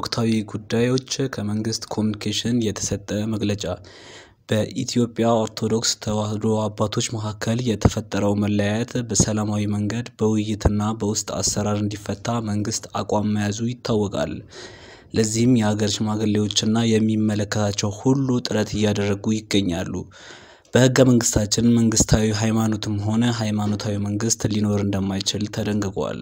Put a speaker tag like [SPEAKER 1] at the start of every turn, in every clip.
[SPEAKER 1] ወቅታዊ ጉዳዮች ከመንግስት ኮሚኒኬሽን የተሰጠ መግለጫ በኢትዮጵያ ኦርቶዶክስ ተዋሕዶ አባቶች መካከል የተፈጠረው መለያየት በሰላማዊ መንገድ በውይይትና በውስጥ አሰራር እንዲፈታ መንግስት አቋም መያዙ ይታወቃል። ለዚህም የሀገር ሽማግሌዎችና የሚመለከታቸው ሁሉ ጥረት እያደረጉ ይገኛሉ። በህገ መንግስታችን መንግስታዊ ሃይማኖትም ሆነ ሃይማኖታዊ መንግስት ሊኖር እንደማይችል ተደንግጓል።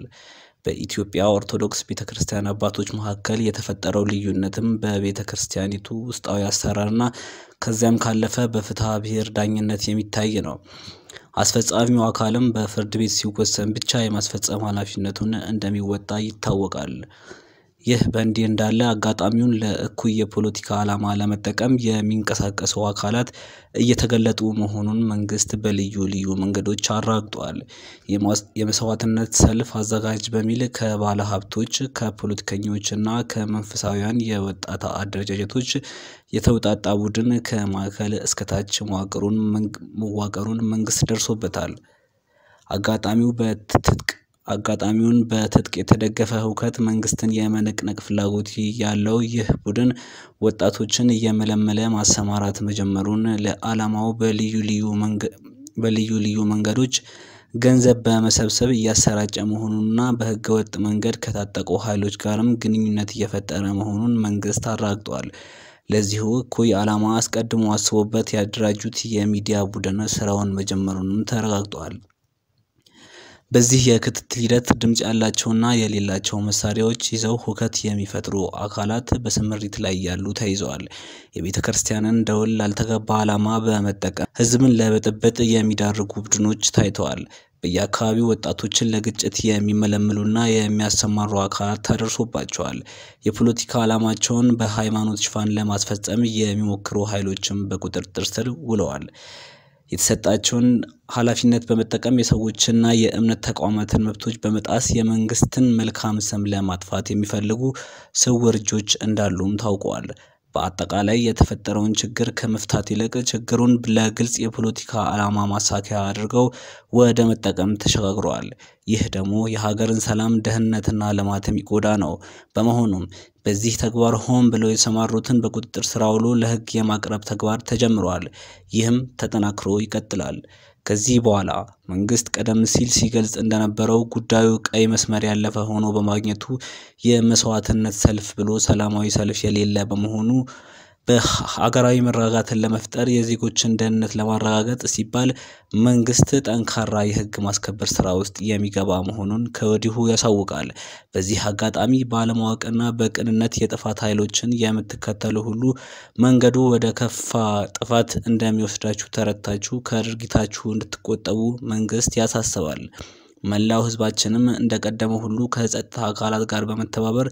[SPEAKER 1] በኢትዮጵያ ኦርቶዶክስ ቤተ ክርስቲያን አባቶች መካከል የተፈጠረው ልዩነትም በቤተ ክርስቲያኒቱ ውስጣዊ አሰራርና ከዚያም ካለፈ በፍትሐ ብሔር ዳኝነት የሚታይ ነው። አስፈጻሚው አካልም በፍርድ ቤት ሲወሰን ብቻ የማስፈጸም ኃላፊነቱን እንደሚወጣ ይታወቃል። ይህ በእንዲህ እንዳለ አጋጣሚውን ለእኩይ የፖለቲካ ዓላማ ለመጠቀም የሚንቀሳቀሱ አካላት እየተገለጡ መሆኑን መንግስት በልዩ ልዩ መንገዶች አራግጧል። የመስዋዕትነት ሰልፍ አዘጋጅ በሚል ከባለ ሀብቶች፣ ከፖለቲከኞች እና ከመንፈሳዊያን የወጣት አደረጃጀቶች የተውጣጣ ቡድን ከማዕከል እስከታች መዋቅሩን መንግስት ደርሶበታል። አጋጣሚው በትጥቅ አጋጣሚውን በትጥቅ የተደገፈ ህውከት መንግስትን የመነቅነቅ ፍላጎት ያለው ይህ ቡድን ወጣቶችን እየመለመለ ማሰማራት መጀመሩን ለዓላማው በልዩ ልዩ በልዩ ልዩ መንገዶች ገንዘብ በመሰብሰብ እያሰራጨ መሆኑንና በህገወጥ መንገድ ከታጠቁ ኃይሎች ጋርም ግንኙነት እየፈጠረ መሆኑን መንግስት አረጋግጧል። ለዚሁ እኩይ ዓላማ አስቀድሞ አስቦበት ያደራጁት የሚዲያ ቡድን ስራውን መጀመሩንም ተረጋግጧል። በዚህ የክትትል ሂደት ድምጽ ያላቸውና የሌላቸው መሳሪያዎች ይዘው ሁከት የሚፈጥሩ አካላት በስምሪት ላይ ያሉ ተይዘዋል። የቤተ ክርስቲያንን ደወል ላልተገባ ዓላማ በመጠቀም ሕዝብን ለብጥብጥ የሚዳርጉ ቡድኖች ታይተዋል። በየአካባቢው ወጣቶችን ለግጭት የሚመለምሉና የሚያሰማሩ አካላት ተደርሶባቸዋል። የፖለቲካ ዓላማቸውን በሃይማኖት ሽፋን ለማስፈጸም የሚሞክሩ ኃይሎችም በቁጥጥር ስር ውለዋል። የተሰጣቸውን ኃላፊነት በመጠቀም የሰዎችና የእምነት ተቋማትን መብቶች በመጣስ የመንግስትን መልካም ስም ለማጥፋት የሚፈልጉ ስውር እጆች እንዳሉም ታውቋል። በአጠቃላይ የተፈጠረውን ችግር ከመፍታት ይልቅ ችግሩን ለግልጽ የፖለቲካ ዓላማ ማሳኪያ አድርገው ወደ መጠቀም ተሸጋግረዋል። ይህ ደግሞ የሀገርን ሰላም ደህንነትና ልማት ይጎዳ ነው። በመሆኑም በዚህ ተግባር ሆን ብለው የሰማሩትን በቁጥጥር ስር አውሎ ለህግ የማቅረብ ተግባር ተጀምሯል። ይህም ተጠናክሮ ይቀጥላል። ከዚህ በኋላ መንግስት ቀደም ሲል ሲገልጽ እንደነበረው ጉዳዩ ቀይ መስመር ያለፈ ሆኖ በማግኘቱ የመስዋዕትነት ሰልፍ ብሎ ሰላማዊ ሰልፍ የሌለ በመሆኑ በሀገራዊ መረጋጋትን ለመፍጠር የዜጎችን ደህንነት ለማረጋገጥ ሲባል መንግስት ጠንካራ የህግ ማስከበር ስራ ውስጥ የሚገባ መሆኑን ከወዲሁ ያሳውቃል። በዚህ አጋጣሚ ባለማወቅና በቅንነት የጥፋት ኃይሎችን የምትከተሉ ሁሉ መንገዱ ወደ ከፋ ጥፋት እንደሚወስዳችሁ ተረድታችሁ ከድርጊታችሁ እንድትቆጠቡ መንግስት ያሳስባል። መላው ህዝባችንም እንደቀደመ ሁሉ ከጸጥታ አካላት ጋር በመተባበር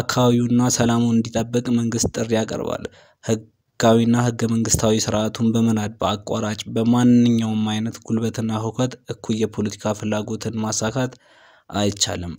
[SPEAKER 1] አካባቢውና ሰላሙን እንዲጠብቅ መንግስት ጥሪ ያቀርባል። ህጋዊና ህገ መንግስታዊ ስርዓቱን በመናድ በአቋራጭ በማንኛውም አይነት ጉልበትና ህውከት እኩይ የፖለቲካ ፍላጎትን ማሳካት አይቻልም።